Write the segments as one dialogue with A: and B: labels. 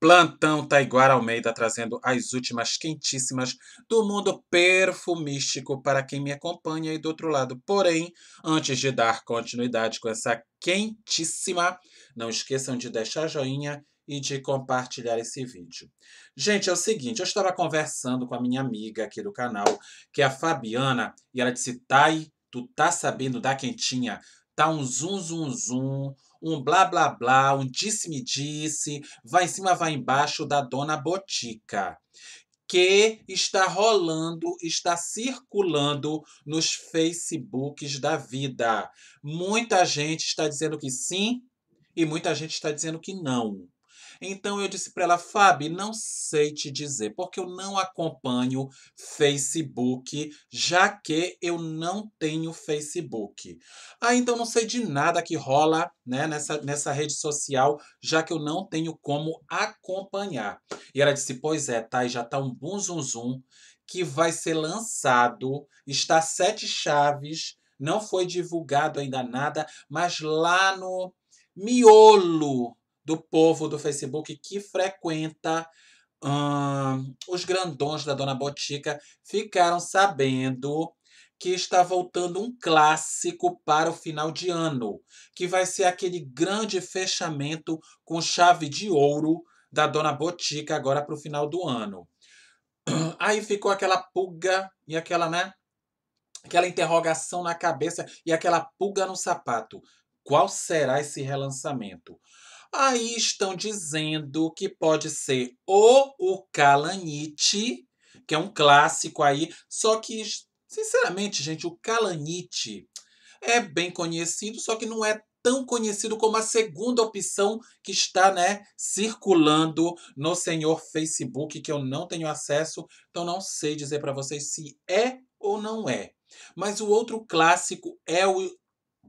A: Plantão Taiguara Almeida trazendo as últimas quentíssimas do mundo perfumístico para quem me acompanha e do outro lado. Porém, antes de dar continuidade com essa quentíssima, não esqueçam de deixar joinha e de compartilhar esse vídeo. Gente, é o seguinte, eu estava conversando com a minha amiga aqui do canal, que é a Fabiana, e ela disse: "Tai, tu tá sabendo da quentinha? Tá um zum zum zum, um blá blá blá, um disse-me-disse, vai em cima, vai embaixo da dona Botica que está rolando, está circulando nos Facebooks da vida. Muita gente está dizendo que sim e muita gente está dizendo que não. Então eu disse para ela, Fábio, não sei te dizer, porque eu não acompanho Facebook, já que eu não tenho Facebook. Ah, então não sei de nada que rola né, nessa, nessa rede social, já que eu não tenho como acompanhar. E ela disse, pois é, tá, e já tá um bum zum zum que vai ser lançado, está sete chaves, não foi divulgado ainda nada, mas lá no miolo do povo do Facebook que frequenta hum, os grandões da Dona Botica ficaram sabendo que está voltando um clássico para o final de ano, que vai ser aquele grande fechamento com chave de ouro da Dona Botica agora para o final do ano. Aí ficou aquela pulga e aquela, né? Aquela interrogação na cabeça e aquela pulga no sapato. Qual será esse relançamento? Aí estão dizendo que pode ser ou o Calanite, que é um clássico aí, só que, sinceramente, gente, o Calanite é bem conhecido, só que não é tão conhecido como a segunda opção que está, né, circulando no senhor Facebook, que eu não tenho acesso, então não sei dizer para vocês se é ou não é. Mas o outro clássico é o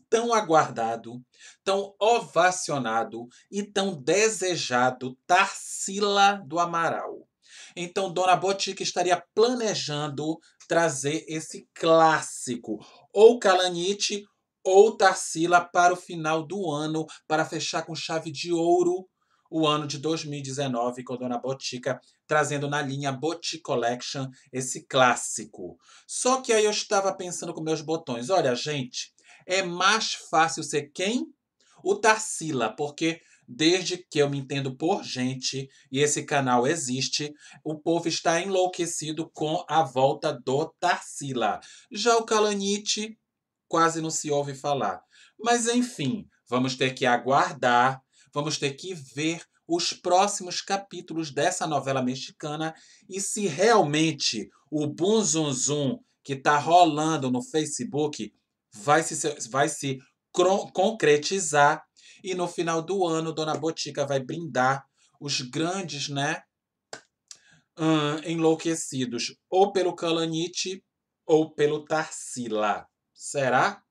A: tão aguardado, tão ovacionado e tão desejado Tarsila do Amaral. Então, Dona Botica estaria planejando trazer esse clássico, ou Calanite ou Tarsila, para o final do ano, para fechar com chave de ouro o ano de 2019 com Dona Botica, trazendo na linha Botica Collection esse clássico. Só que aí eu estava pensando com meus botões, olha, gente, é mais fácil ser quem? O Tarsila, porque desde que eu me entendo por gente e esse canal existe, o povo está enlouquecido com a volta do Tarsila. Já o Calanite quase não se ouve falar. Mas enfim, vamos ter que aguardar, vamos ter que ver os próximos capítulos dessa novela mexicana e se realmente o bum zum zum que está rolando no Facebook vai se, vai se concretizar e no final do ano Dona Botica vai brindar os grandes, né, hum, enlouquecidos ou pelo Calanite ou pelo Tarsila. Será?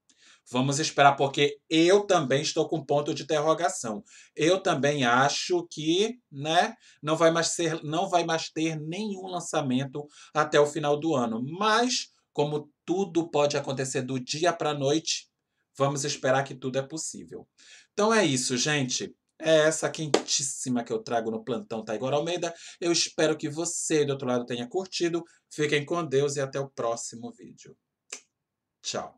A: Vamos esperar, porque eu também estou com ponto de interrogação. Eu também acho que né, não, vai mais ser, não vai mais ter nenhum lançamento até o final do ano. Mas como tudo pode acontecer do dia para a noite, vamos esperar que tudo é possível. Então é isso, gente. É essa quentíssima que eu trago no plantão Taigor Almeida. Eu espero que você do outro lado tenha curtido. Fiquem com Deus e até o próximo vídeo. Tchau.